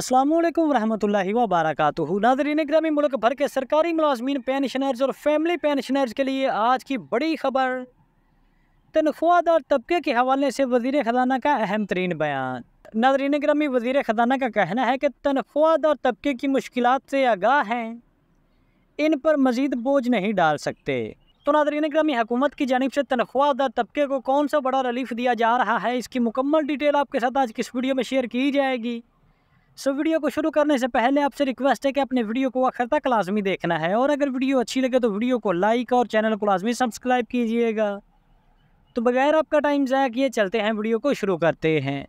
असलम वरहमल वबरक नाजरीन ग्रामीण मुल्क भर के सरकारी मुलाजमी पेंशनर्स और फैमिली पेंशनर्स के लिए आज की बड़ी खबर तनख्वाहदार तबके के हवाले से वजीर ख़जाना का अहम तरीन बयान नाजरीन ग्रामीण वजीर ख़जाना का कहना है कि तनख्वाहदार तबके की मुश्किल से आगाह हैं इन पर मज़ीद बोझ नहीं डाल सकते तो नाजरीन ग्रामी हुकूमत की जानब से तनख्वाहदार तबके को कौन सा बड़ा रिलीफ दिया जा रहा है इसकी मुकम्मल डिटेल आपके साथ आज किस वीडियो में शेयर की जाएगी सो वीडियो को शुरू करने से पहले आपसे रिक्वेस्ट है कि अपने वीडियो को आखिर तक लाजमी देखना है और अगर वीडियो अच्छी लगे तो वीडियो को लाइक और चैनल को लाजमी सब्सक्राइब कीजिएगा तो बगैर आपका टाइम ज़ाया किए चलते हैं वीडियो को शुरू करते हैं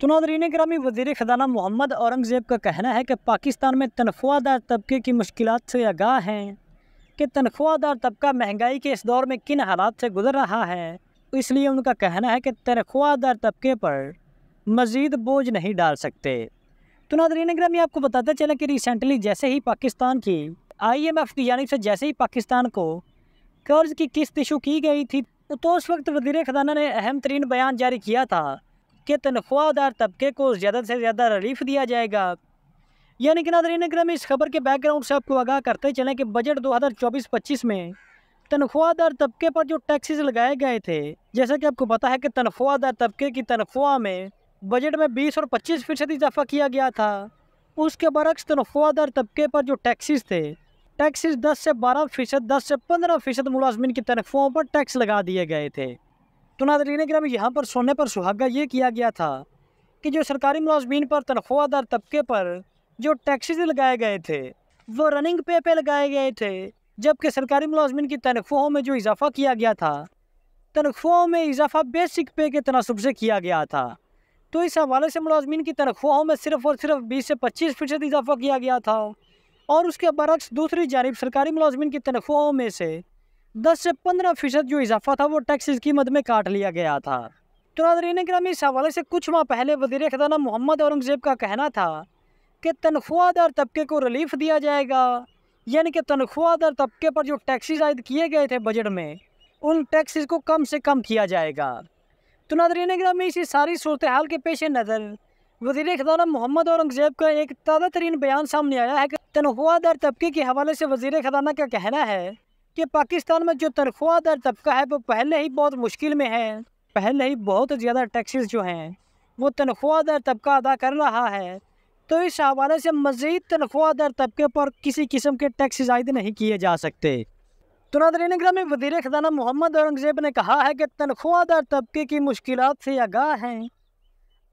तो नादरीन ग्रामी वजीर खजाना मोहम्मद औरंगज़ेब का कहना है कि पाकिस्तान में तनख्वाहदार तबके की मुश्किल से आगाह हैं कि तनख्वाहदार तबका महंगाई के इस दौर में किन हालात से गुजर रहा है इसलिए उनका कहना है कि तनख्वाहदार तबके पर मज़ीद बोझ नहीं डाल सकते तो नादरी नगर मैं आपको बताता चला कि रिसेंटली जैसे ही पाकिस्तान की आई एम एफ़ की जानब से जैसे ही पाकिस्तान को कर्ज़ की किस्त इशू की गई थी तो उस वक्त वजीर खजाना ने अहम तरीन बयान जारी किया था कि तनख्वाहदार तबके को ज़्यादा से ज़्यादा रिलीफ दिया जाएगा यानी कि नादरीन में इस खबर के बैकग्राउंड से आपको आगाह करते चलें कि बजट चौबीस पच्चीस में तनख्वाहदार तबके पर जो टैक्सेस लगाए गए थे जैसा कि आपको पता है कि तनख्वाहदार तबके की तनख्वाह में बजट में 20 और 25 फीसदी इजाफा किया गया था उसके बरक्स तनख्वाहदार तबके पर जो टैक्सेस थे टैक्सेस 10 से 12 फ़ीसद दस से 15 फ़ीसद मुलाजमन की तनख्वाहों पर टैक्स लगा दिए गए थे तो नादरीन ग्राम यहाँ पर सोने पर सुहागा ये किया गया था कि जो सरकारी मुलाजमीन पर तनख्वाहदार तबके पर जो टैक्सेस लगाए गए थे वो रनिंग पे पे लगाए गए थे जबकि सरकारी मुलाजमन की तनख्वाहों में जो इजाफा किया गया था तनख्वाहों में इजाफा बेसिक पे के तनासब से किया गया था तो इस हवाले से मुलाजमीन की तनख्वाहों में सिर्फ और सिर्फ बीस से पच्चीस फ़ीसद इजाफा किया गया था और उसके बरक्स दूसरी जानब सरकारी मुलाजमीन की तनख्वाहों में से दस से पंद्रह फ़ीसद जो इजाफा था वो टैक्स की मद में काट लिया गया था तो नाजरीन ग्रामी इस हवाले से कुछ माह पहले वजीर खजाना मोहम्मद औरंगज़ेब का कहना था कि तनख्वाहदार तबके को रिलीफ दिया जाएगा यानी कि तनख्वाहदार तबके पर जो टैक्सेस आयद किए गए थे बजट में उन टैक्सेस को कम से कम किया जाएगा तो नादरीन ग्रामी इसी सारी सूरत हाल के पेश नज़र वजीर खजाना मोहम्मद औरंगजेब का एक ताज़ा तरीन बयान सामने आया है कि तनख्वाह दर तबके के हवाले से वजीर खजाना का कहना है कि पाकिस्तान में जो तनख्वाह दर तबका है वो पहले ही बहुत मुश्किल में है पहले ही बहुत ज़्यादा टैक्सेस जो हैं वो तनख्वाह दर तबका अदा कर रहा है तो इस हवाले से मज़ीद तनख्वाह दर तबके पर किसी किस्म के टैक्स आयद नहीं किए जा सकते तो नादरीन में वजीर ख़जाना मोहम्मद औरंगज़ेब ने कहा है कि तनख्वाहदार तबके की मुश्किल से आगाह हैं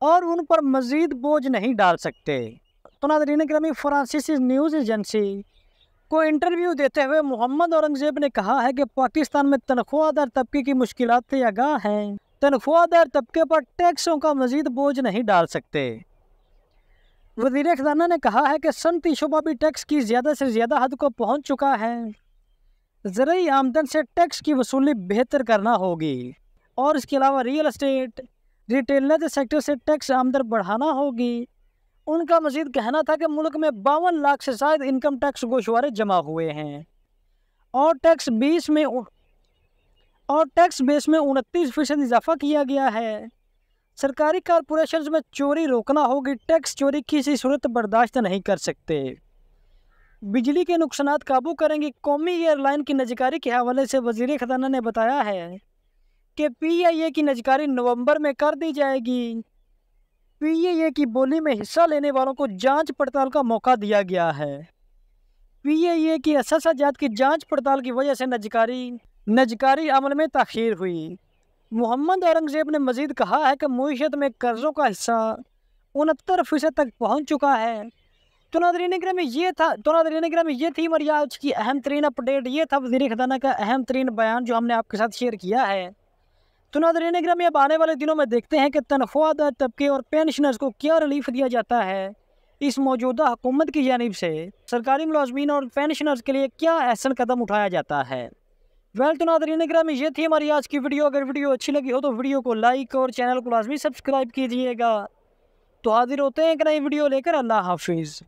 और उन पर मज़ीद बोझ नहीं डाल सकते तो नादरीन ग्रामी फ्रांसीसी न्यूज़ एजेंसी को इंटरव्यू देते हुए मोहम्मद औरंगज़ेब ने कहा है कि पाकिस्तान में तनख्वाहदार तबके की मुश्किल से आगाह हैं तनख्वाहदार तबके पर टैक्सों का मजीद बोझ नहीं डाल सकते वजीर ख़जाना ने कहा है कि सनती शुबा भी टैक्स की ज़्यादा से ज़्यादा हद को पहुँच चुका है ज़रूरी आमदन से टैक्स की वसूली बेहतर करना होगी और इसके अलावा रियल इस्टेट रिटेलर सेक्टर से टैक्स आमदन बढ़ाना होगी उनका मजीद कहना था कि मुल्क में बावन लाख से शायद इनकम टैक्स गोशवारे जमा हुए हैं और टैक्स बीस में और टैक्स बेस में उनतीस फीसद इजाफा किया गया है सरकारी कारपोरेशन में चोरी रोकना होगी टैक्स चोरी किसी सूरत बर्दाश्त नहीं कर सकते बिजली के नुकसान काबू करेंगे कौमी एयरलाइन की नजकारी के हवाले से वजीर खजाना ने बताया है कि पी आई ए की नजकारी नवंबर में कर दी जाएगी पी आई ए की बोली में हिस्सा लेने वालों को जांच पड़ताल का मौका दिया गया है पी आई ए की असाजात की जांच पड़ताल की वजह से नजकारी नजकारी अमल में तखीर हुई मोहम्मद औरंगजेब ने मजीद कहा है कि मीशत में कर्ज़ों का हिस्सा उनहत्तर फ़ीसद तक पहुँच चुका है तो नादरीन में ये था तो नादरीन में ये थी मरिया आज की अहम तरीन अपडेट ये था वजीर खजाना का अहम तरीन बयान जो हमने आपके साथ शेयर किया है तो नादरीन ग्राम में अब आने वाले दिनों में देखते हैं कि तनख्वाहदार तबके और पेंशनर्स को क्या रिलीफ दिया जाता है इस मौजूदा हुकूमत की जानब से सरकारी मुलाजमीन और पेंशनर्स के लिए क्या एहसन कदम उठाया जाता है वेल तो नादरीन में ये थी हमारी आज की वीडियो अगर वीडियो अच्छी लगी हो तो वीडियो को लाइक और चैनल को लाजमी सब्सक्राइब कीजिएगा तो हाजिर होते हैं एक नई वीडियो लेकर अल्लाह हाफिज़